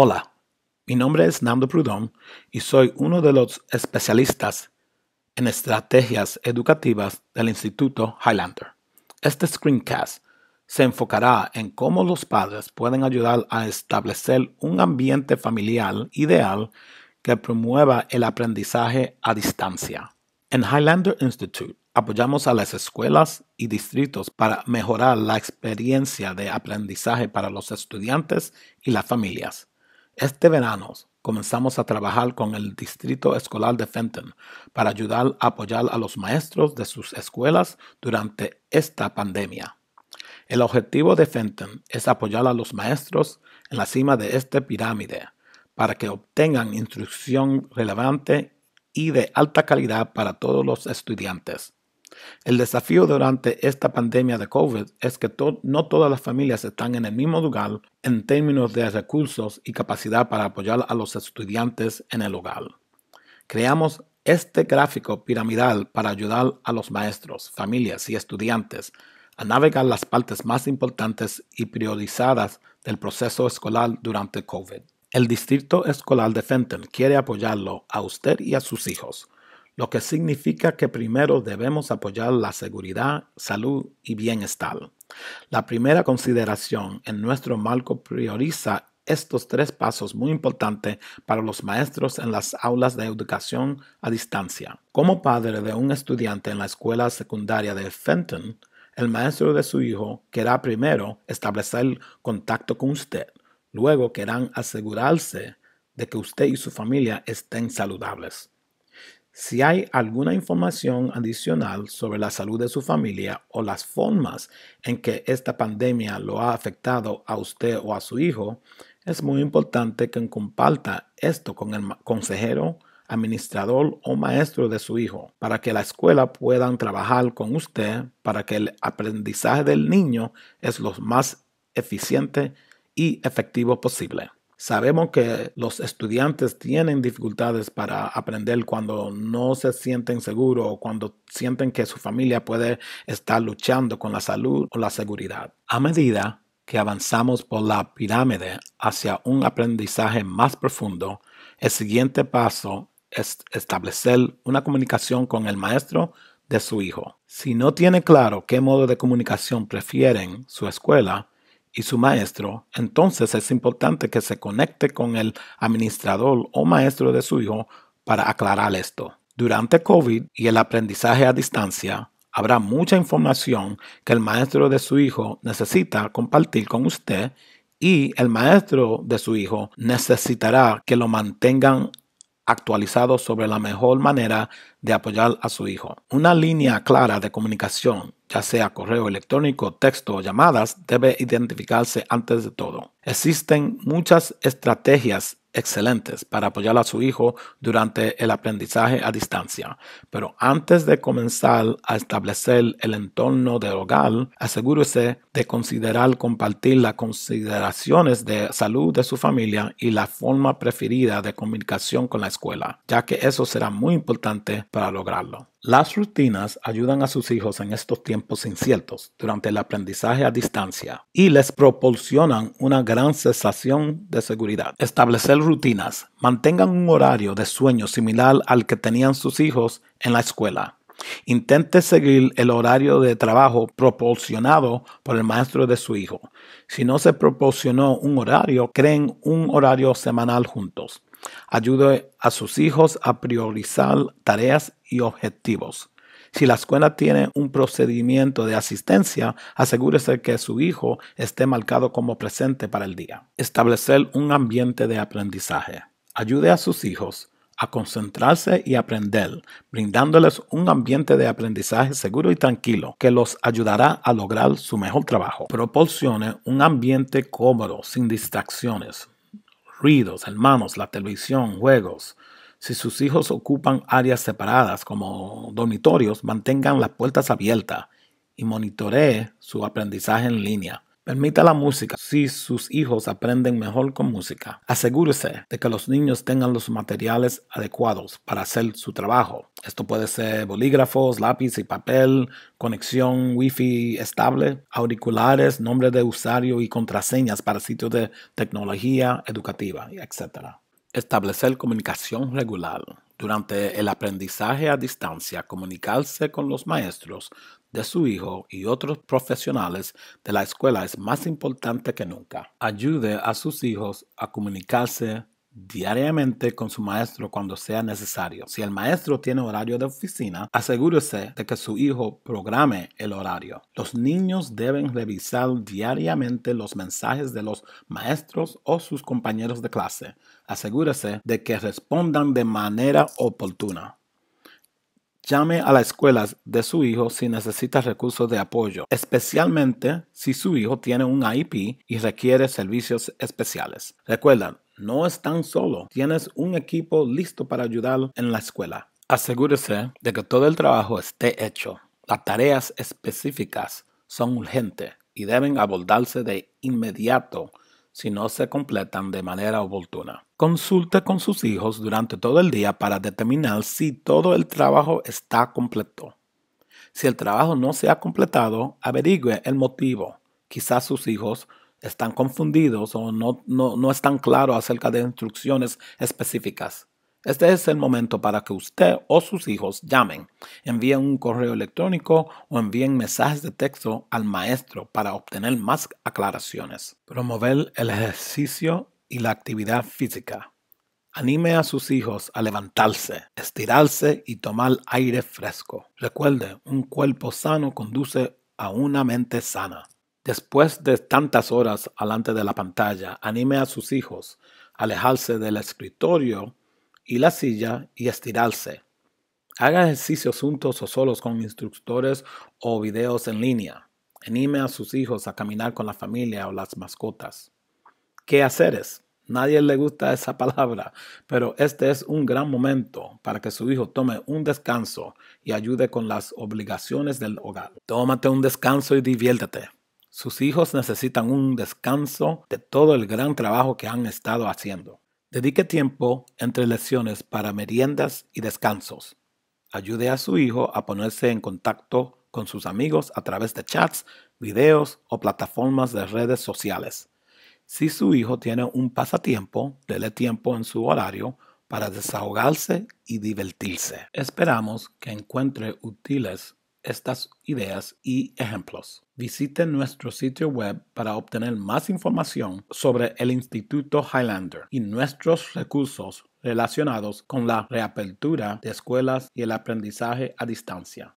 Hola, mi nombre es Nando Prudón y soy uno de los especialistas en estrategias educativas del Instituto Highlander. Este screencast se enfocará en cómo los padres pueden ayudar a establecer un ambiente familiar ideal que promueva el aprendizaje a distancia. En Highlander Institute apoyamos a las escuelas y distritos para mejorar la experiencia de aprendizaje para los estudiantes y las familias. Este verano comenzamos a trabajar con el Distrito Escolar de Fenton para ayudar a apoyar a los maestros de sus escuelas durante esta pandemia. El objetivo de Fenton es apoyar a los maestros en la cima de esta pirámide para que obtengan instrucción relevante y de alta calidad para todos los estudiantes, el desafío durante esta pandemia de COVID es que no todas las familias están en el mismo lugar en términos de recursos y capacidad para apoyar a los estudiantes en el hogar. Creamos este gráfico piramidal para ayudar a los maestros, familias y estudiantes a navegar las partes más importantes y priorizadas del proceso escolar durante COVID. El Distrito Escolar de Fenton quiere apoyarlo a usted y a sus hijos lo que significa que primero debemos apoyar la seguridad, salud y bienestar. La primera consideración en nuestro marco prioriza estos tres pasos muy importantes para los maestros en las aulas de educación a distancia. Como padre de un estudiante en la escuela secundaria de Fenton, el maestro de su hijo querrá primero establecer contacto con usted, luego querrán asegurarse de que usted y su familia estén saludables. Si hay alguna información adicional sobre la salud de su familia o las formas en que esta pandemia lo ha afectado a usted o a su hijo, es muy importante que comparta esto con el consejero, administrador o maestro de su hijo, para que la escuela pueda trabajar con usted, para que el aprendizaje del niño es lo más eficiente y efectivo posible. Sabemos que los estudiantes tienen dificultades para aprender cuando no se sienten seguros o cuando sienten que su familia puede estar luchando con la salud o la seguridad. A medida que avanzamos por la pirámide hacia un aprendizaje más profundo, el siguiente paso es establecer una comunicación con el maestro de su hijo. Si no tiene claro qué modo de comunicación prefieren su escuela, y su maestro, entonces es importante que se conecte con el administrador o maestro de su hijo para aclarar esto. Durante COVID y el aprendizaje a distancia, habrá mucha información que el maestro de su hijo necesita compartir con usted y el maestro de su hijo necesitará que lo mantengan actualizado sobre la mejor manera de apoyar a su hijo. Una línea clara de comunicación ya sea correo electrónico, texto o llamadas, debe identificarse antes de todo. Existen muchas estrategias excelentes para apoyar a su hijo durante el aprendizaje a distancia, pero antes de comenzar a establecer el entorno de hogar, asegúrese de considerar compartir las consideraciones de salud de su familia y la forma preferida de comunicación con la escuela, ya que eso será muy importante para lograrlo. Las rutinas ayudan a sus hijos en estos tiempos inciertos durante el aprendizaje a distancia y les proporcionan una gran sensación de seguridad. Establecer rutinas. Mantengan un horario de sueño similar al que tenían sus hijos en la escuela. Intente seguir el horario de trabajo proporcionado por el maestro de su hijo. Si no se proporcionó un horario, creen un horario semanal juntos. Ayude a sus hijos a priorizar tareas y objetivos. Si la escuela tiene un procedimiento de asistencia, asegúrese que su hijo esté marcado como presente para el día. Establecer un ambiente de aprendizaje. Ayude a sus hijos a concentrarse y aprender, brindándoles un ambiente de aprendizaje seguro y tranquilo que los ayudará a lograr su mejor trabajo. Proporcione un ambiente cómodo, sin distracciones, ruidos, hermanos, la televisión, juegos. Si sus hijos ocupan áreas separadas como dormitorios, mantengan las puertas abiertas y monitoree su aprendizaje en línea. Permita la música si sus hijos aprenden mejor con música. Asegúrese de que los niños tengan los materiales adecuados para hacer su trabajo. Esto puede ser bolígrafos, lápiz y papel, conexión wifi estable, auriculares, nombre de usuario y contraseñas para sitios de tecnología educativa, etc. Establecer comunicación regular. Durante el aprendizaje a distancia, comunicarse con los maestros de su hijo y otros profesionales de la escuela es más importante que nunca. Ayude a sus hijos a comunicarse diariamente con su maestro cuando sea necesario. Si el maestro tiene horario de oficina, asegúrese de que su hijo programe el horario. Los niños deben revisar diariamente los mensajes de los maestros o sus compañeros de clase. Asegúrese de que respondan de manera oportuna. Llame a la escuela de su hijo si necesita recursos de apoyo, especialmente si su hijo tiene un IP y requiere servicios especiales. Recuerda, no están solo, tienes un equipo listo para ayudarlo en la escuela. Asegúrese de que todo el trabajo esté hecho. Las tareas específicas son urgentes y deben abordarse de inmediato si no se completan de manera oportuna. Consulte con sus hijos durante todo el día para determinar si todo el trabajo está completo. Si el trabajo no se ha completado, averigüe el motivo. Quizás sus hijos están confundidos o no, no, no están claros acerca de instrucciones específicas. Este es el momento para que usted o sus hijos llamen, envíen un correo electrónico o envíen mensajes de texto al maestro para obtener más aclaraciones. Promover el ejercicio y la actividad física. Anime a sus hijos a levantarse, estirarse y tomar aire fresco. Recuerde, un cuerpo sano conduce a una mente sana. Después de tantas horas alante de la pantalla, anime a sus hijos a alejarse del escritorio y la silla y estirarse. Haga ejercicios juntos o solos con instructores o videos en línea. Anime a sus hijos a caminar con la familia o las mascotas. ¿Qué es Nadie le gusta esa palabra, pero este es un gran momento para que su hijo tome un descanso y ayude con las obligaciones del hogar. Tómate un descanso y diviértete. Sus hijos necesitan un descanso de todo el gran trabajo que han estado haciendo. Dedique tiempo entre lecciones para meriendas y descansos. Ayude a su hijo a ponerse en contacto con sus amigos a través de chats, videos o plataformas de redes sociales. Si su hijo tiene un pasatiempo, dele tiempo en su horario para desahogarse y divertirse. Esperamos que encuentre útiles estas ideas y ejemplos. Visiten nuestro sitio web para obtener más información sobre el Instituto Highlander y nuestros recursos relacionados con la reapertura de escuelas y el aprendizaje a distancia.